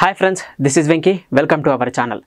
hi friends this is Venky welcome to our channel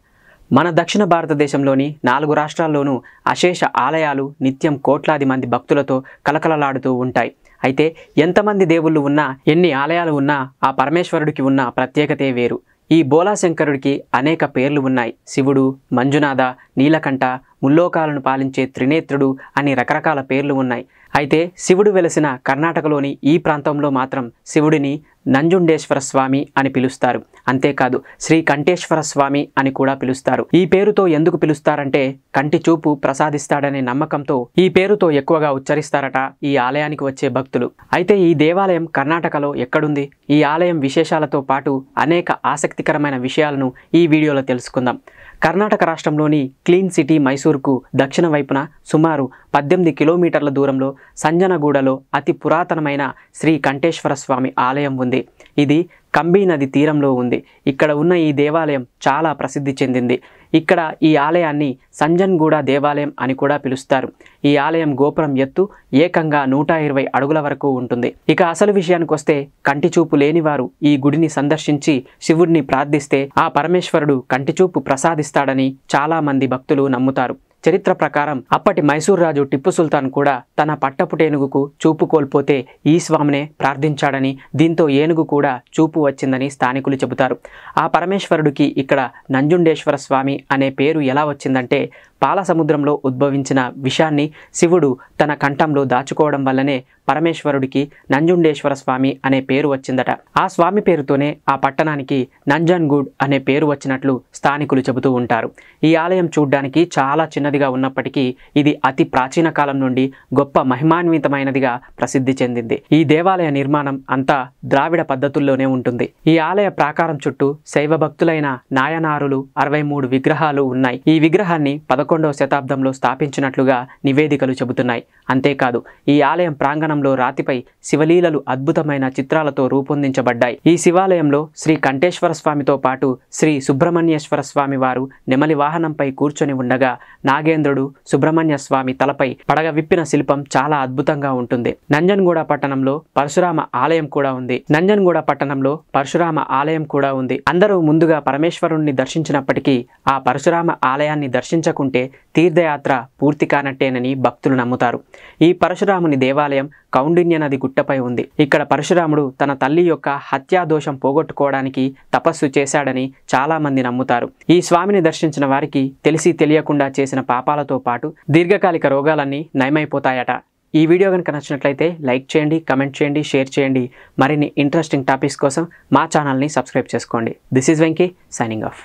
మన దక్షిణ భారతదేశంలోని నాలుగు రాష్ట్రాల్లోనూ అశేష ఆలయాలు నిత్యం కోట్లాది మంది భక్తులతో కలకలలాడుతూ ఉంటాయి అయితే ఎంతమంది దేవుళ్ళు ఉన్నా ఎన్ని ఆలయాలు ఉన్నా ఆ పరమేశ్వరుడికి ఉన్న ప్రత్యేకతే వేరు ఈ బోలాశంకరుడికి అనేక పేర్లు ఉన్నాయి శివుడు మంజునాథ నీలకంఠ ముల్లోకాలను పాలించే త్రినేత్రుడు అని రకరకాల పేర్లు ఉన్నాయి అయితే శివుడు వెలసిన కర్ణాటకలోని ఈ ప్రాంతంలో మాత్రం శివుడిని నంజుండేశ్వర స్వామి అని పిలుస్తారు అంతేకాదు శ్రీ కంఠేశ్వర స్వామి అని కూడా పిలుస్తారు ఈ పేరుతో ఎందుకు పిలుస్తారంటే కంటి చూపు ప్రసాదిస్తాడనే నమ్మకంతో ఈ పేరుతో ఎక్కువగా ఉచ్చరిస్తారట ఈ ఆలయానికి వచ్చే భక్తులు అయితే ఈ దేవాలయం కర్ణాటకలో ఎక్కడుంది ఈ ఆలయం విశేషాలతో పాటు అనేక ఆసక్తికరమైన విషయాలను ఈ వీడియోలో తెలుసుకుందాం కర్ణాటక రాష్ట్రంలోని క్లీన్ సిటీ మైసూర్కు దక్షిణ వైపున సుమారు పద్దెనిమిది కిలోమీటర్ల దూరంలో సంజనగూడలో అతి పురాతనమైన శ్రీ కంఠేశ్వర స్వామి ఆలయం ఉంది ఇది కంబీ నది తీరంలో ఉంది ఇక్కడ ఉన్న ఈ దేవాలయం చాలా ప్రసిద్ధి చెందింది ఇక్కడ ఈ ఆలయాన్ని సంజన్గూడ దేవాలయం అని కూడా పిలుస్తారు ఈ ఆలయం గోపురం ఎత్తు ఏకంగా నూట ఇరవై అడుగుల వరకు ఉంటుంది ఇక అసలు విషయానికి వస్తే కంటిచూపు లేనివారు ఈ గుడిని సందర్శించి శివుడిని ప్రార్థిస్తే ఆ పరమేశ్వరుడు కంటిచూపు ప్రసాదిస్తాడని చాలామంది భక్తులు నమ్ముతారు చరిత్ర ప్రకారం అప్పటి మైసూర్ రాజు టిప్పు సుల్తాన్ కూడా తన పట్టపుటేనుగుకు ఏనుగుకు చూపు కోల్పోతే ఈ స్వామినే ప్రార్థించాడని దీంతో ఏనుగు కూడా చూపు వచ్చిందని స్థానికులు చెబుతారు ఆ పరమేశ్వరుడికి ఇక్కడ నంజుండేశ్వర స్వామి అనే పేరు ఎలా వచ్చిందంటే పాల సముద్రంలో ఉద్భవించిన విషాన్ని శివుడు తన కంఠంలో దాచుకోవడం వల్లనే పరమేశ్వరుడికి నంజుండేశ్వర స్వామి అనే పేరు వచ్చిందట ఆ స్వామి పేరుతోనే ఆ పట్టణానికి నంజన్గూడ్ అనే పేరు వచ్చినట్లు స్థానికులు చెబుతూ ఉంటారు ఈ ఆలయం చూడ్డానికి చాలా చిన్నదిగా ఉన్నప్పటికీ ఇది అతి ప్రాచీన కాలం నుండి గొప్ప మహిమాన్వితమైనదిగా ప్రసిద్ధి చెందింది ఈ దేవాలయ నిర్మాణం అంతా ద్రావిడ పద్ధతుల్లోనే ఉంటుంది ఈ ఆలయ ప్రాకారం చుట్టూ శైవ భక్తులైన నాయనారులు అరవై మూడు విగ్రహాలు ఉన్నాయి ఈ విగ్రహాన్ని పదకొండవ శతాబ్దంలో స్థాపించినట్లుగా నివేదికలు చెబుతున్నాయి అంతేకాదు ఈ ఆలయం ప్రాంగణం శివాలయంలో రాతిపై శివలీలలు అద్భుతమైన చిత్రాలతో రూపొందించబడ్డాయి ఈ శివాలయంలో శ్రీ కంఠేశ్వర స్వామితో పాటు శ్రీ సుబ్రహ్మణ్యేశ్వర స్వామి వారు నెమలి వాహనంపై కూర్చొని ఉండగా నాగేంద్రుడు సుబ్రహ్మణ్య స్వామి తలపై పడగ విప్పిన శిల్పం చాలా అద్భుతంగా ఉంటుంది నంజన్గూడ పట్టణంలో పరశురామ ఆలయం కూడా ఉంది నంజన్గూడ పట్టణంలో పరశురామ ఆలయం కూడా ఉంది అందరూ ముందుగా పరమేశ్వరుణ్ణి దర్శించినప్పటికీ ఆ పరశురామ ఆలయాన్ని దర్శించకుంటే తీర్థయాత్ర పూర్తి కానట్టేనని భక్తులు నమ్ముతారు ఈ పరశురాముని దేవాలయం కౌండిన్య నది గుట్టపై ఉంది ఇక్కడ పరశురాముడు తన తల్లి యొక్క హత్యాదోషం పోగొట్టుకోవడానికి తపస్సు చేశాడని చాలామంది నమ్ముతారు ఈ స్వామిని దర్శించిన వారికి తెలిసి తెలియకుండా చేసిన పాపాలతో పాటు దీర్ఘకాలిక రోగాలన్నీ నయమైపోతాయట ఈ వీడియో కనుక నచ్చినట్లయితే లైక్ చేయండి కమెంట్ చేయండి షేర్ చేయండి మరిన్ని ఇంట్రెస్టింగ్ టాపిక్స్ కోసం మా ఛానల్ని సబ్స్క్రైబ్ చేసుకోండి this is Venky signing of